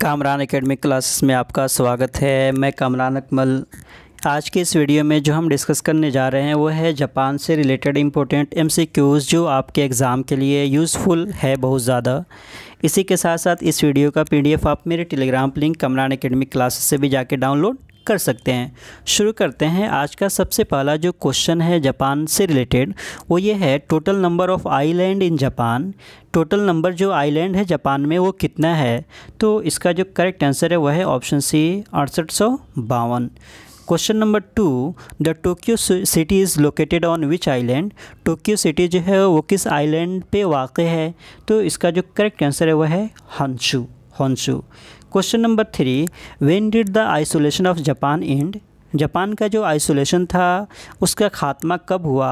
Kamran academic classes में आपका स्वागत है मैं कामरान अकमल आज के इस वीडियो में जो हम डिस्कस करने जा रहे हैं वो है जापान से रिलेटेड इम्पोर्टेंट एमसीक्यूज़ जो आपके एग्ज़ाम के लिए यूज़फुल है बहुत ज़्यादा इसी के साथ साथ इस वीडियो का पीडीएफ आप मेरे Telegram link Kamran academic classes से भी जाके डाउनलोड कर सकते हैं शुरू करते हैं आज का सबसे पहला जो क्वेश्चन है जापान से रिलेटेड वो ये है total number of island in Japan total number जो आइलैंड है जापान में वो कितना है तो इसका जो करेक्ट आंसर है वह है ऑप्शन सी अड़सठ सौ बावन question number two the Tokyo city is located on which island Tokyo city जो है वो किस आइलैंड पे वाक़ है तो इसका जो करेक्ट आंसर है वह है Honshu Honshu question number three when did the isolation of Japan end Japan का जो आइसोलेशन था उसका खात्मा कब हुआ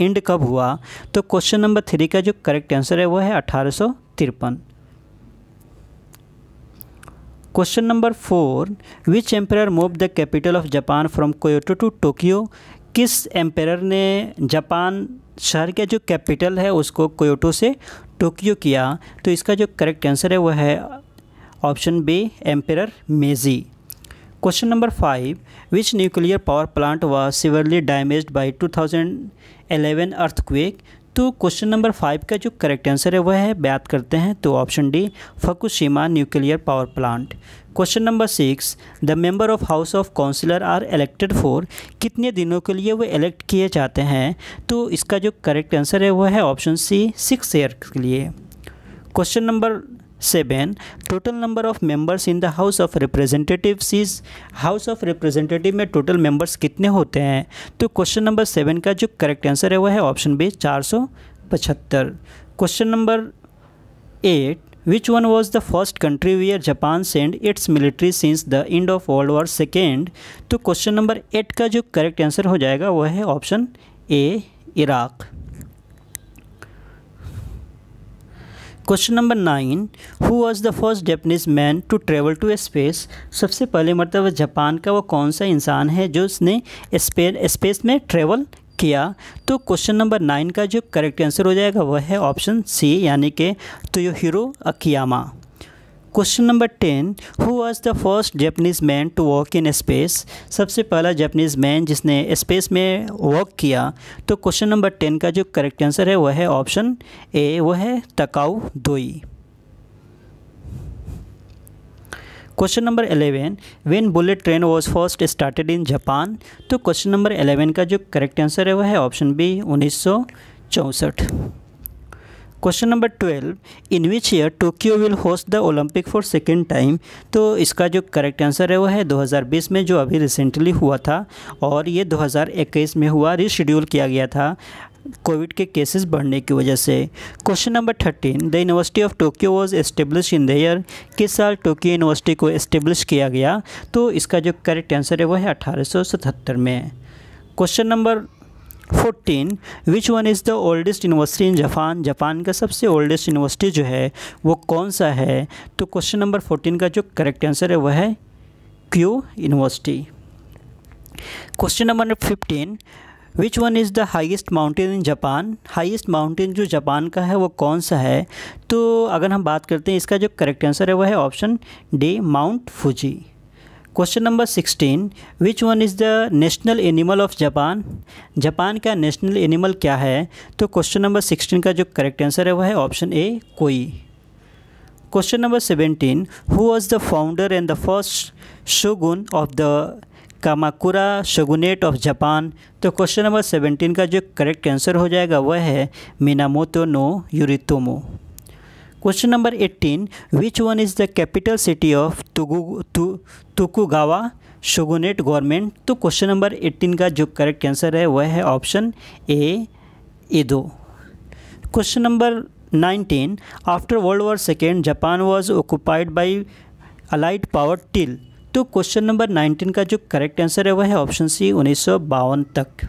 एंड कब हुआ तो क्वेश्चन नंबर थ्री का जो करेक्ट आंसर है वो है अठारह question number four which emperor move the capital of Japan from Kyoto to Tokyo किस एम्पायर ने जापान शहर का जो कैपिटल है उसको कोयोटो से टोक्यो किया तो इसका जो करेक्ट आंसर है वो है option B emperor Meiji question number five which nuclear power plant was severely damage by 2011 earthquake तो क्वेश्चन नंबर फाइव का जो करेक्ट आंसर है वह है बात करते हैं तो option D Fukushima nuclear power plant question number six the member of house of councillor are elected for कितने दिनों के लिए वो इलेक्ट किए जाते हैं तो इसका जो करेक्ट आंसर है वह है ऑप्शन सी सिक्स ईयर के लिए question number seven total number of members in the house of representative is house of representative में टोटल मेंबर्स कितने होते हैं तो क्वेश्चन नंबर सेवन का जो करेक्ट आंसर है वह है ऑप्शन बी चार सौ पचहत्तर question number eight which one was the first country where japan sent its military since the end of world war second तो क्वेश्चन नंबर एट का जो करेक्ट आंसर हो जाएगा वह है option A Iraq question number nine who was the first Japanese man to travel to space सबसे पहले मतलब जापान का वो कौन सा इंसान है जो उसने स्पेस में ट्रेवल किया तो क्वेश्चन नंबर नाइन का जो करेक्ट आंसर हो जाएगा वह है ऑप्शन सी यानी कि Toyohiro Akiyama question number ten who was the first Japanese man to walk in space सबसे पहला जैपनीज़ मैन जिसने स्पेस में वॉक किया तो क्वेश्चन नंबर टेन का जो करेक्ट आंसर है वह है ऑप्शन ए वह है Takao Doi question number eleven when bullet train was first started in Japan तो क्वेश्चन नंबर एलेवन का जो करेक्ट आंसर है वह है ऑप्शन बी उन्नीस सौ चौंसठ question number twelve in which year Tokyo will host the Olympic for second time तो इसका जो करेक्ट आंसर है वो है 2020 में जो अभी रिसेंटली हुआ था और ये 2021 में हुआ रिशेड्यूल किया गया था कोविड के केसेस बढ़ने की वजह से question number thirteen the university of Tokyo was establish in the year किस साल टोक्यो यूनिवर्सिटी को एस्टेब्लिश किया गया तो इसका जो करेक्ट आंसर है वह है अठारह में question number fourteen which one is the oldest university in Japan Japan का सबसे ओल्डेस्ट यूनिवर्सिटी जो है वो कौन सा है तो क्वेश्चन नंबर फोर्टीन का जो करेक्ट आंसर है वह है क्यू university question number fifteen which one is the highest mountain in Japan highest mountain जो जापान का है वो कौन सा है तो अगर हम बात करते हैं इसका जो करेक्ट आंसर है वह है option D Mount Fuji question number sixteen which one is the national animal of Japan Japan का नेशनल एनिमल क्या है तो क्वेश्चन नंबर सिक्सटीन का जो करेक्ट आंसर है वह है ऑप्शन ए कोई question number seventeen who was the founder and the first shogun of the Kamakura shogunate of Japan तो क्वेश्चन नंबर सेवेंटीन का जो करेक्ट आंसर हो जाएगा वह है Minamoto no Yoritomo question number eighteen which one is the capital city of Tokugawa shogunate government तो question number eighteen का जो करेक्ट आंसर है वह है option A Edo question number nineteen after world war second Japan was occupied by allied power till तो question number nineteen का जो correct answer है वह है ऑप्शन सी उन्नीस तक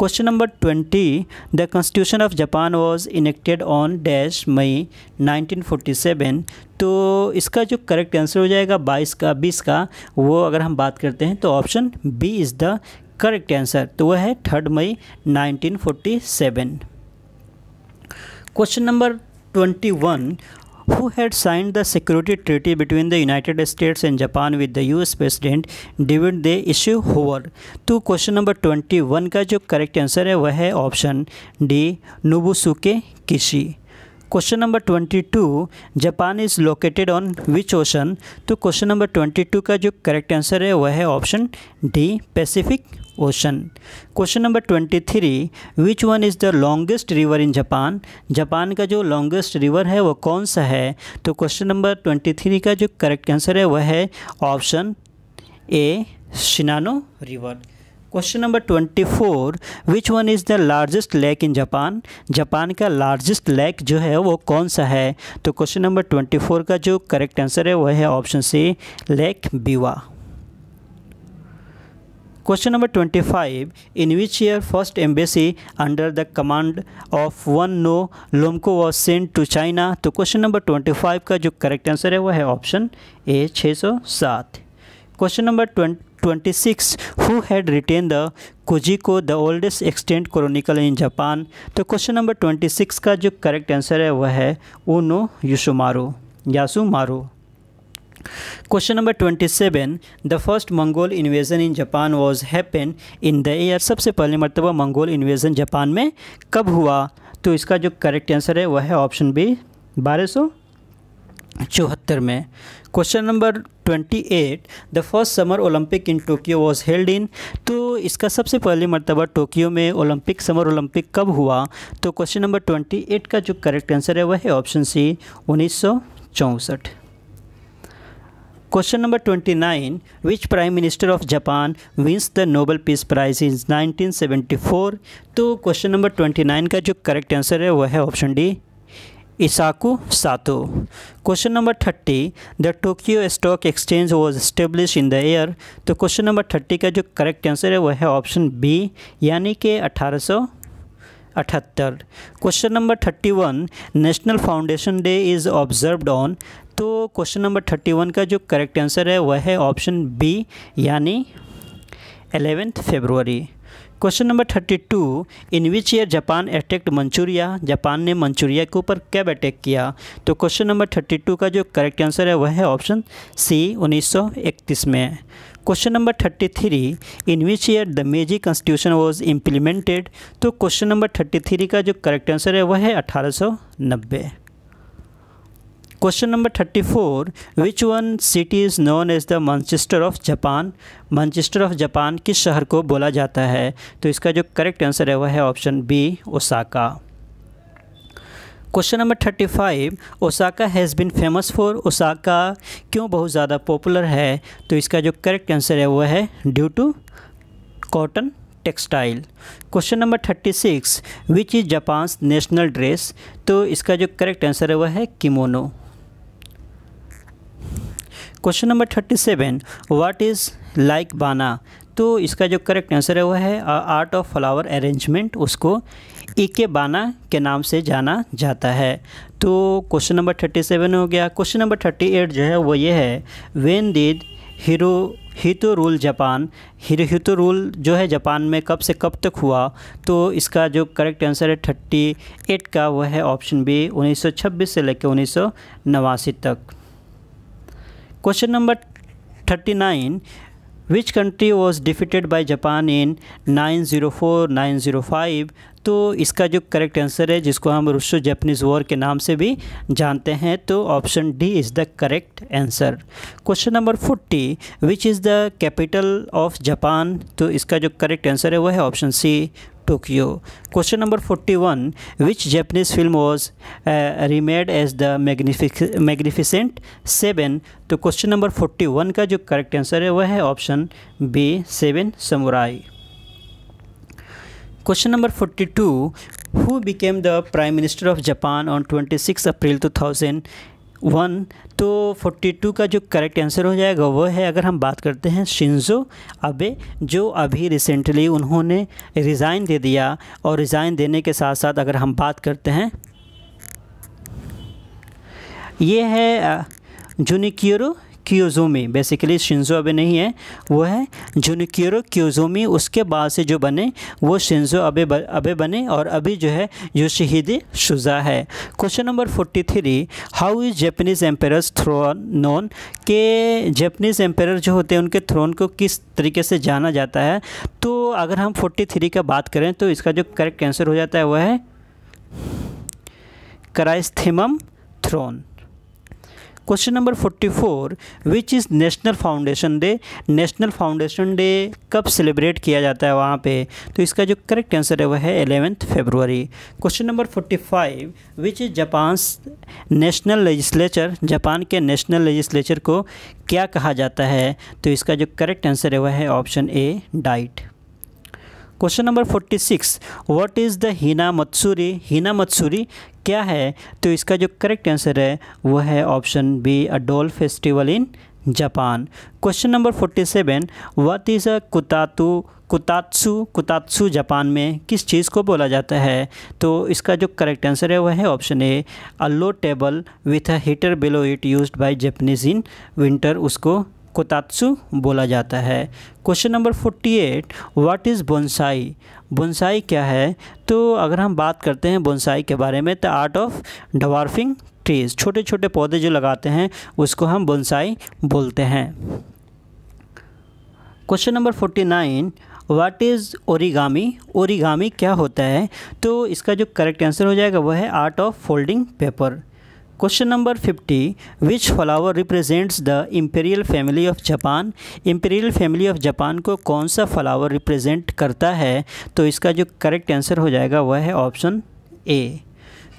question number twenty the constitution of Japan was enacted on dash May 1947 तो इसका जो करेक्ट आंसर हो जाएगा बाईस का बीस का वो अगर हम बात करते हैं तो option B is the correct answer तो वह है third May 1947 question number twenty one who had signed the security treaty between the United States and Japan with the US President David the issue Hoover तो question number twenty one का जो correct answer है वह है option D Nobusuke Kishi question number twenty two Japan is located on which ocean तो question number twenty two का जो correct answer है वह है option D Pacific Ocean question number twenty three which one is the longest river in Japan Japan का जो longest river है वो कौन सा है तो क्वेश्चन नंबर ट्वेंटी थ्री का जो करेक्ट आंसर है वह है option A Shinano river question number twenty four which one is the largest lake in Japan Japan का लार्जेस्ट लेक जो है वो कौन सा है तो क्वेश्चन नंबर ट्वेंटी फोर का जो करेक्ट आंसर है वह है option C lake Biwa question number twenty five in which year first embassy under the command of वन नो लोमको वॉज सेंड टू चाइना तो क्वेश्चन नंबर ट्वेंटी फाइव का जो करेक्ट आंसर है वह है ऑप्शन ए छः सौ सात question number twenty 26 who had written the को the oldest extant chronicle in Japan तो क्वेश्चन नंबर 26 का जो करेक्ट आंसर है वह है ओनो मारो Yasumaro number twenty 27 the first Mongol invasion in Japan was happen in the year सबसे पहले मरतबा मंगोल इन्वेजन जापान में कब हुआ तो इसका जो करेक्ट आंसर है वह है ऑप्शन बी बारह सौ चौहत्तर में question number twenty eight the first summer Olympic in Tokyo was held in तो इसका सबसे पहले मरतबा टोक्यो में ओलंपिक समर ओलंपिक कब हुआ तो क्वेश्चन नंबर ट्वेंटी एट का जो करेक्ट आंसर है वह है ऑप्शन सी उन्नीस सौ चौंसठ question number twenty nine which prime minister of Japan wins the Nobel peace prize in 1974 तो क्वेश्चन नंबर ट्वेंटी नाइन का जो करेक्ट आंसर है वह है option D Eisaku Sato question number thirty the Tokyo stock exchange was establish in the year तो question number thirty का जो correct answer है वह है ऑप्शन बी यानी कि अठारह अठहत्तर question number thirty one national foundation day is observed on तो क्वेश्चन नंबर थर्टी वन का जो करेक्ट आंसर है वह है ऑप्शन बी यानी eleventh February question number thirty two in which year Japan attacked Manchuria Japan ने Manchuria के ऊपर कब अटैक किया तो क्वेश्चन नंबर थर्टी टू का जो करेक्ट आंसर है वह है ऑप्शन सी 1931 में question number thirty three in which year the Meiji constitution was implemented तो क्वेश्चन नंबर थर्टी थ्री का जो करेक्ट आंसर है वह है अठारह सौ नब्बे question number thirty four which one city is known as the Manchester of Japan Manchester of Japan किस शहर को बोला जाता है तो इसका जो करेक्ट आंसर है वह है option B Osaka question number thirty five Osaka has been famous for Osaka क्यों बहुत ज़्यादा पॉपुलर है तो इसका जो करेक्ट आंसर है वह है due to cotton textile question number thirty six which is Japan's national dress तो इसका जो करेक्ट आंसर है वह है kimono question number thirty seven what is Ikebana तो इसका जो करेक्ट आंसर है वह है आर्ट ऑफ फ्लावर अरेंजमेंट उसको इके बाना के नाम से जाना जाता है तो क्वेश्चन नंबर थर्टी सेवन हो गया क्वेश्चन नंबर थर्टी एट जो है वो ये है when did Hirohito rule Japan Hirohito rule जो है जापान में कब से कब तक हुआ तो इसका जो करेक्ट आंसर है थर्टी एट का वह है ऑप्शन बी 1926 से लेकर उन्नीस तक question number thirty nine which country was defeated by Japan in nine zero four nine zero five तो इसका जो करेक्ट आंसर है जिसको हम रुसो जैपनीज वॉर के नाम से भी जानते हैं तो option D is the correct answer question number forty which is the capital of Japan तो इसका जो करेक्ट आंसर है वह है option C Tokyo question number forty one which Japanese film was remade as the Magnific Magnificent Seven तो question number forty one का जो correct answer है वह है option B Seven Samurai question number forty two who became the prime minister of Japan on twenty six April two thousand one तो forty two का जो correct answer हो जाएगा वो है अगर हम बात करते हैं शिंजो अबे जो अभी रिसेंटली उन्होंने रिज़ाइन दे दिया और रिज़ाइन देने के साथ साथ अगर हम बात करते हैं ये है जुनिक्यूरो क्योजोमी बेसिकली शिंजो अबे नहीं है वो है जुनक्योरो क्योजोमी उसके बाद से जो बने वो शिंजो अबे अबे बने और अभी जो है शहीद शुजा है question number forty three how is Japanese emperor throne known के जैपनीज़ एम्पेयर जो होते हैं उनके थ्रोन को किस तरीके से जाना जाता है तो अगर हम फोर्टी थ्री का बात करें तो इसका जो करेक्ट आंसर हो जाता है वह है chrysanthemum throne question number forty four which is national foundation day national foundation day कब सेलिब्रेट किया जाता है वहाँ पे तो इसका जो करेक्ट आंसर है वह है eleventh February question number forty five which is Japan national legislature Japan के नेशनल लेजिस्लेचर को क्या कहा जाता है तो इसका जो करेक्ट आंसर है वह है option A Diet question number forty six what is the Hina Matsuri Hina Matsuri क्या है तो इसका जो करेक्ट आंसर है वह है option B a doll festival in Japan question number forty seven what is a kotatsu kotatsu kotatsu Japan में किस चीज़ को बोला जाता है तो इसका जो करेक्ट आंसर है वह है option A a low table with a heater below it used by Japanese in winter उसको कोतात्सु बोला जाता है question number 48 what is bonsai bonsai क्या है तो अगर हम बात करते हैं बोनसाई के बारे में तो आर्ट ऑफ डवार्फिंग ट्रीज़ छोटे छोटे पौधे जो लगाते हैं उसको हम बोनसाई बोलते हैं question number 49 what is origami origami क्या होता है तो इसका जो करेक्ट आंसर हो जाएगा वह है art of folding paper question number fifty which flower represents the imperial family of Japan imperial family of Japan को कौन सा फ्लावर रिप्रेजेंट करता है तो इसका जो करेक्ट आंसर हो जाएगा वह है option A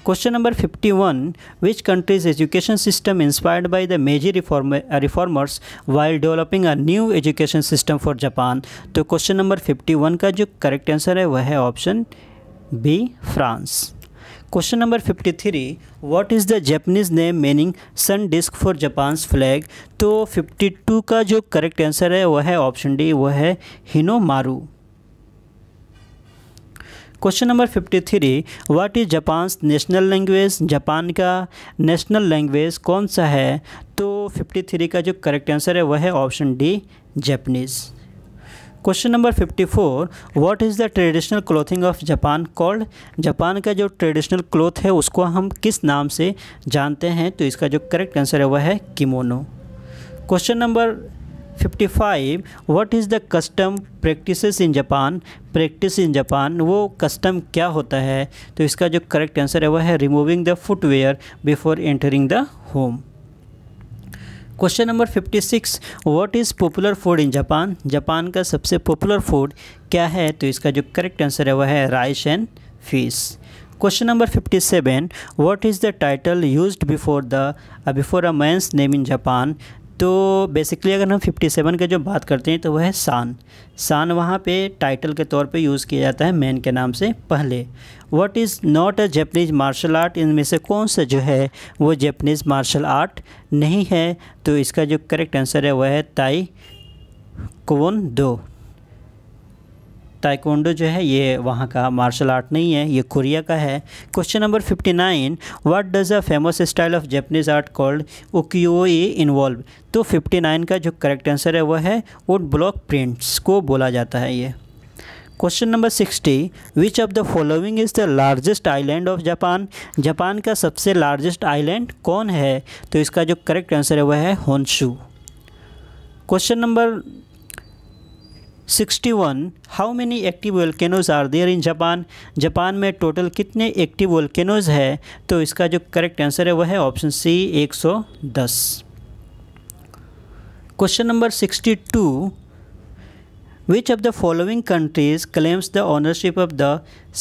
question number fifty one which country's education system inspired by the Meiji reformers while developing a new education system for Japan तो क्वेश्चन नंबर फिफ्टी वन का जो करेक्ट आंसर है वह है option B France number fifty 53 what is the Japanese name meaning sun disc for Japan's flag तो 52 का जो correct answer है वह है ऑप्शन डी वह है Hinomaru question number 53 what is Japan's national language Japan का नेशनल लैंग्वेज कौन सा है तो 53 का जो करेक्ट आंसर है वह है option D Japanese question number 54 what is the traditional clothing of Japan called Japan का जो ट्रेडिशनल क्लोथ है उसको हम किस नाम से जानते हैं तो इसका जो करेक्ट आंसर है वह है kimono question number 55 what is the custom practices in Japan practice in Japan वो कस्टम क्या होता है तो इसका जो करेक्ट आंसर है वह है removing the footwear before entering the home question number fifty six what is popular food in Japan Japan का सबसे पॉपुलर फूड क्या है तो इसका जो करेक्ट आंसर है वह है rice and fish question number fifty seven what is the title use before the before a man's name in Japan तो बेसिकली अगर हम 57 के जो बात करते हैं तो वह है शान शान वहाँ पे टाइटल के तौर पे यूज़ किया जाता है मैन के नाम से पहले what is not a Japanese martial art इनमें से कौन सा जो है वो जैपनीज़ मार्शल आर्ट नहीं है तो इसका जो करेक्ट आंसर है वह है ताई कोन दो टाइकोंडो जो है ये वहाँ का मार्शल आर्ट नहीं है ये कोरिया का है question number fifty nine what does a famous style of Japanese art called ukiyoe involve तो फिफ्टी नाइन का जो करेक्ट आंसर है वह है वुड ब्लॉक प्रिंट्स को बोला जाता है ये question number sixty which of the following is the largest island of Japan Japan का सबसे लार्जेस्ट आइलैंड कौन है तो इसका जो करेक्ट आंसर है वह है Honshu question number 61 how many active volcanoes are there in Japan Japan में टोटल कितने एक्टिव वोल्केनोज है तो इसका जो करेक्ट आंसर है वह है option C 110 question number 62 which of the following countries claims the ownership of the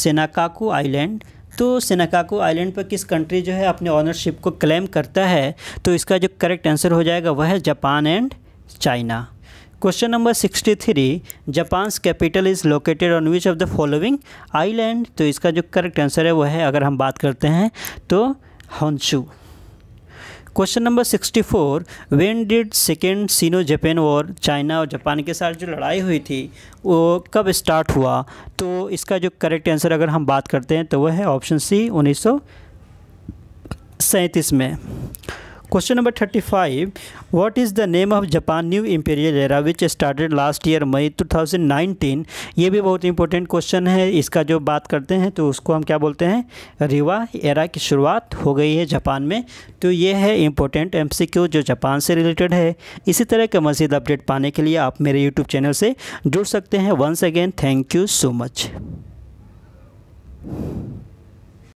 Senkaku island तो सेनाकाकू आइलैंड पर किस कंट्री जो है अपने ऑनरशिप को क्लेम करता है तो इसका जो करेक्ट आंसर हो जाएगा वह है Japan and China number sixty 63 Japan's capital is located on which of the following island तो इसका जो करेक्ट आंसर है वह है अगर हम बात करते हैं तो Honshu question number 64 when did second Sino Japan war China और जापान के साथ जो लड़ाई हुई थी वो कब स्टार्ट हुआ तो इसका जो करेक्ट आंसर अगर हम बात करते हैं तो वह है ऑप्शन सी उन्नीस में question number thirty five what is the name of Japan new imperial era which started last year May 2019? ये भी बहुत इंपॉर्टेंट क्वेश्चन है इसका जो बात करते हैं तो उसको हम क्या बोलते हैं रिवा एरा की शुरुआत हो गई है जापान में तो ये है इंपॉर्टेंट एम जो जापान से रिलेटेड है इसी तरह के मजीद अपडेट पाने के लिए आप मेरे यूट्यूब चैनल से जुड़ सकते हैं once again thank you so much